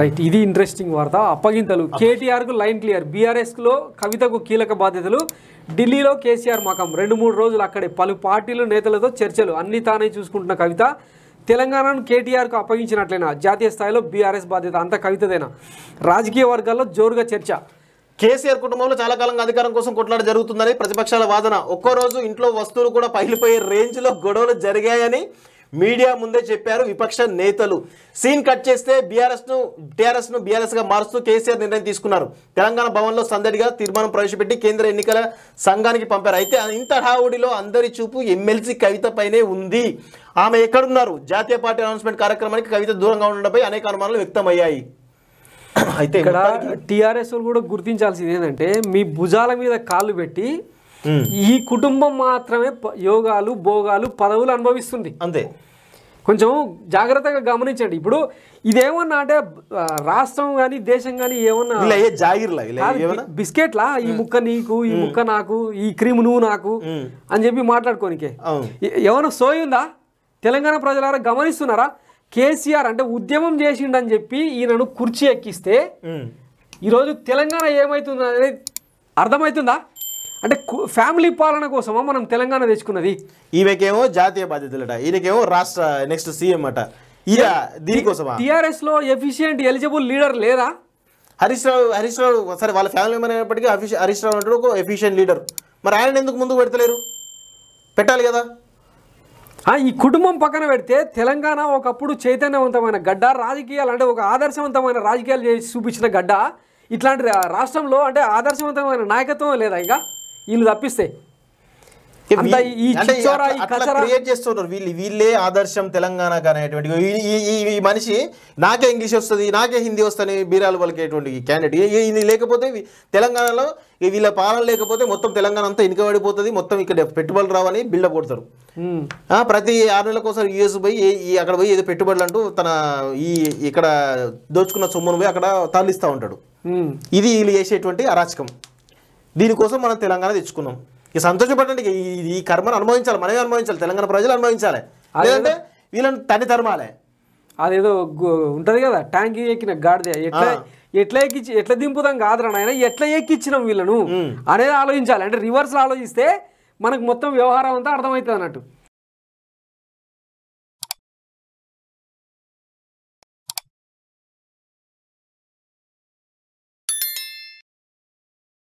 Right ఇది interesting వార్త అప్పగింతలు కేటీఆర్ కు లైన్ క్లియర్ బీఆర్ఎస్ లో కవితకు కీలక బాధ్యతలు ఢిల్లీలో కేసీఆర్ మకం రెండు మూడు రోజులు అక్కడే పలు పార్టీలు నేతలతో చర్చలు అన్ని తానే చూసుకుంటున్న కవిత తెలంగాణను కేటీఆర్కు అప్పగించినట్లయినా జాతీయ స్థాయిలో బీఆర్ఎస్ బాధ్యత అంత కవితదైనా రాజకీయ వర్గాల్లో జోరుగా చర్చ కేసీఆర్ కుటుంబంలో చాలా కాలంగా అధికారం కోసం కొట్లాడ జరుగుతుందని ప్రతిపక్షాల వాదన ఒక్కో రోజు ఇంట్లో వస్తువులు కూడా పగిలిపోయే రేంజ్లో గొడవలు జరిగాయని మీడియా ముందే చెప్పారు విపక్ష నేతలు సీన్ కట్ చేస్తే బీఆర్ఎస్ను టీఆర్ఎస్ను బీఆర్ఎస్గా మారుస్తూ కేసీఆర్ నిర్ణయం తీసుకున్నారు తెలంగాణ భవన్లో సందడిగా తీర్మానం ప్రవేశపెట్టి కేంద్ర ఎన్నికల సంఘానికి పంపారు అయితే ఇంత హావుడిలో అందరి చూపు ఎమ్మెల్సీ కవిత ఉంది ఆమె ఎక్కడున్నారు జాతీయ పార్టీ అనౌన్స్మెంట్ కార్యక్రమానికి కవిత దూరంగా ఉండడంపై అనేక అనుమానాలు వ్యక్తమయ్యాయి అయితే ఇక్కడ టీఆర్ఎస్ కూడా గుర్తించాల్సింది ఏంటంటే మీ భుజాల మీద కాళ్ళు పెట్టి Hmm. ఈ కుటుంబం మాత్రమే యోగాలు భోగాలు పదవులు అనుభవిస్తుంది అంతే కొంచెం జాగ్రత్తగా గమనించండి ఇప్పుడు ఇదేమన్నా అంటే రాష్ట్రం కానీ దేశం కానీ ఏమన్నా బిస్కెట్లా ఈ hmm. ముక్క నీకు ఈ hmm. ముక్క నాకు ఈ క్రీమ్ నువ్వు నాకు అని చెప్పి మాట్లాడుకోనికే సోయి ఉందా తెలంగాణ ప్రజలారా గమనిస్తున్నారా కేసీఆర్ అంటే ఉద్యమం చేసిండని చెప్పి ఈయనను కుర్చీ ఎక్కిస్తే ఈరోజు తెలంగాణ ఏమవుతుంది అనేది అర్థమవుతుందా అంటే ఫ్యామిలీ పాలన కోసమా మనం తెలంగాణ తెచ్చుకున్నది ఈమెకేమో జాతీయ బాధ్యతలట ఈయనకేమో రాష్ట్ర నెక్స్ట్ సీఎం అట ఇక దీనికోసమా టీఆర్ఎస్ లో ఎఫిషియంట్ ఎలిజిబుల్ లీడర్ లేదా హరీష్ రావు హరీష్ రావు సరే వాళ్ళ ఫ్యామిలీ మెంబర్ అయినప్పటికీ హరీష్ రావు అంటే ఒక ఎఫిషియెంట్ లీడర్ మరి ఆయన ఎందుకు ముందుకు పెడతలేరు పెట్టాలి కదా ఈ కుటుంబం పక్కన పెడితే తెలంగాణ ఒకప్పుడు చైతన్యవంతమైన గడ్డ రాజకీయాలు అంటే ఒక ఆదర్శవంతమైన రాజకీయాలు చేసి చూపించిన గడ్డ ఇట్లాంటి రాష్ట్రంలో అంటే ఆదర్శవంతమైన నాయకత్వం లేదా ఇంకా వీళ్ళు తప్పిస్తే క్రియేట్ చేస్తున్నారు వీళ్ళు వీళ్ళే ఆదర్శం తెలంగాణకు అనేటువంటి ఈ మనిషి నాకే ఇంగ్లీష్ వస్తుంది నాకే హిందీ వస్తుంది బీరాలు పలికేటువంటి క్యాండిడేట్ లేకపోతే తెలంగాణలో వీళ్ళ పాలన లేకపోతే మొత్తం తెలంగాణ అంతా ఇనుకబడిపోతుంది మొత్తం ఇక్కడ పెట్టుబడులు రావని బిల్డప్ కొడతారు ప్రతి ఆరు నెలల కోసం యూఎస్ పోయి అక్కడ పోయి ఏదో పెట్టుబడులు అంటూ తన ఈ ఇక్కడ దోచుకున్న సొమ్మును పోయి అక్కడ తరలిస్తూ ఉంటాడు ఇది వీళ్ళు చేసేటువంటి అరాచకం దీనికోసం మనం తెలంగాణ తెచ్చుకున్నాం ఇక సంతోషపడండి ఈ కర్మను అనుభవించాలి మనమే అనుభవించాలి తెలంగాణ ప్రజలు అనుభవించాలి లేదంటే వీళ్ళని తని తరమాలే అదేదో ఉంటుంది కదా ట్యాంక్ ఎక్కిన గాడిద ఎట్లా ఎట్లా ఎక్కించి ఎట్లా దింపుదాం కాదురా ఆయన ఎట్లా ఎక్కించినాం వీళ్ళను అనేది ఆలోచించాలి అంటే రివర్స్లో ఆలోచిస్తే మనకు మొత్తం వ్యవహారం అంతా అర్థమవుతుంది అన్నట్టు